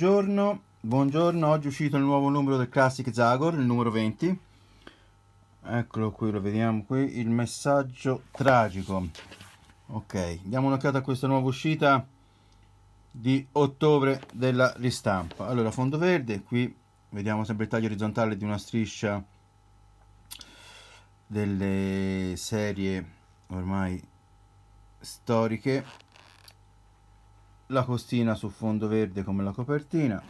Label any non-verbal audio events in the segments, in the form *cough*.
Buongiorno, buongiorno, oggi è uscito il nuovo numero del Classic Zagor, il numero 20. Eccolo qui, lo vediamo qui, il messaggio tragico. Ok, diamo un'occhiata a questa nuova uscita di ottobre della ristampa. Allora, fondo verde, qui vediamo sempre il taglio orizzontale di una striscia delle serie ormai storiche la costina su fondo verde come la copertina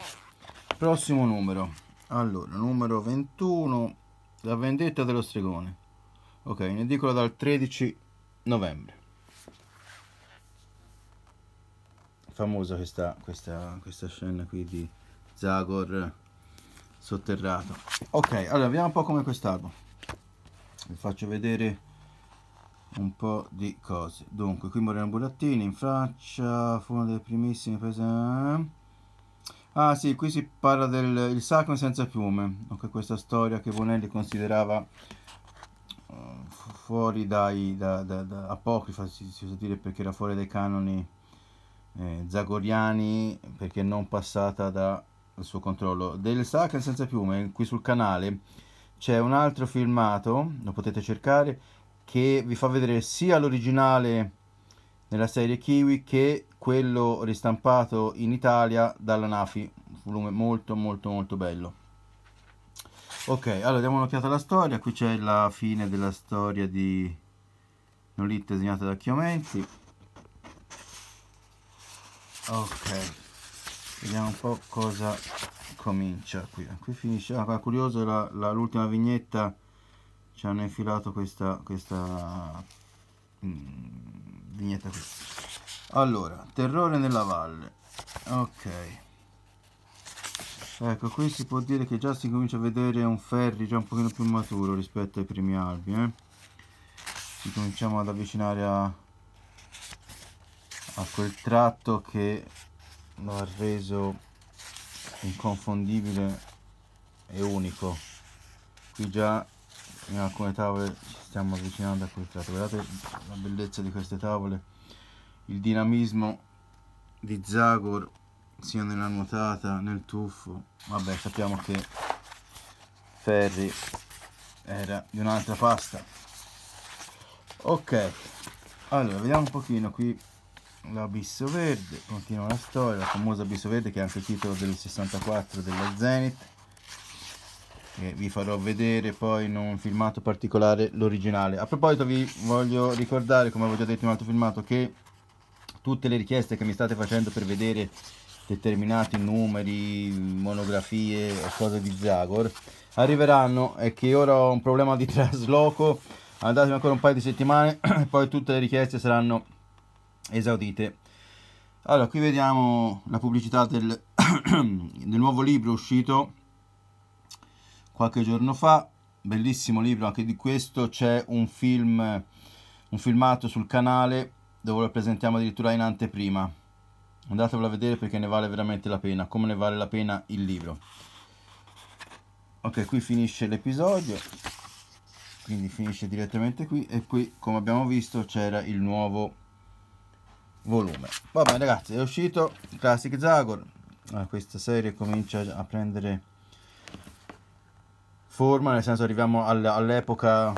prossimo numero allora numero 21 la vendetta dello stregone ok in edicola dal 13 novembre famosa questa, questa, questa scena qui di Zagor sotterrato ok allora vediamo un po' come quest'album vi faccio vedere un po' di cose. Dunque, qui Moreno Burattini in Francia, fu uno dei primissimi paesi... Eh? Ah sì, qui si parla del il sacro senza piume, anche questa storia che Bonelli considerava eh, fuori dai, da, da, da apocrifa, si, si usa dire perché era fuori dai canoni eh, zagoriani, perché non passata dal suo controllo. Del sacro senza piume, qui sul canale, c'è un altro filmato, lo potete cercare, che vi fa vedere sia l'originale nella serie Kiwi che quello ristampato in Italia dalla Nafi, un volume molto molto molto bello. Ok, allora diamo un'occhiata alla storia, qui c'è la fine della storia di Nolita disegnata da Chiomenti. Ok, vediamo un po' cosa comincia qui. Qui finisce, ah, curioso l'ultima vignetta ci hanno infilato questa, questa mh, mm, vignetta qui. Allora, terrore nella valle. Ok. Ecco, qui si può dire che già si comincia a vedere un ferri già un pochino più maturo rispetto ai primi albi. Eh? Ci cominciamo ad avvicinare a, a quel tratto che lo ha reso inconfondibile e unico. Qui già in alcune tavole ci stiamo avvicinando a quel tratto guardate la bellezza di queste tavole il dinamismo di Zagor sia nella nuotata, nel tuffo vabbè sappiamo che Ferri era di un'altra pasta ok allora vediamo un pochino qui l'abisso verde continua la storia la famosa abisso verde che è anche il titolo del 64 della Zenith vi farò vedere poi in un filmato particolare l'originale. A proposito vi voglio ricordare, come avevo già detto in un altro filmato, che tutte le richieste che mi state facendo per vedere determinati numeri, monografie o cose di Zagor arriveranno è che ora ho un problema di *laughs* trasloco andatemi ancora un paio di settimane e *clears throat* poi tutte le richieste saranno esaudite allora qui vediamo la pubblicità del, *clears throat* del nuovo libro uscito qualche giorno fa, bellissimo libro anche di questo, c'è un film, un filmato sul canale dove lo presentiamo addirittura in anteprima. Andatevelo a vedere perché ne vale veramente la pena, come ne vale la pena il libro. Ok, qui finisce l'episodio, quindi finisce direttamente qui e qui come abbiamo visto c'era il nuovo volume. Va bene ragazzi, è uscito Classic Zagor, ah, questa serie comincia a prendere forma, nel senso arriviamo all'epoca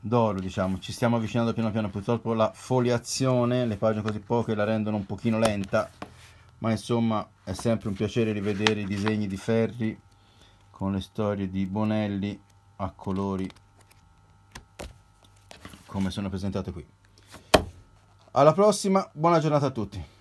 d'oro, diciamo, ci stiamo avvicinando piano piano, purtroppo la foliazione, le pagine così poche la rendono un pochino lenta, ma insomma è sempre un piacere rivedere i disegni di Ferri con le storie di Bonelli a colori come sono presentate qui. Alla prossima, buona giornata a tutti.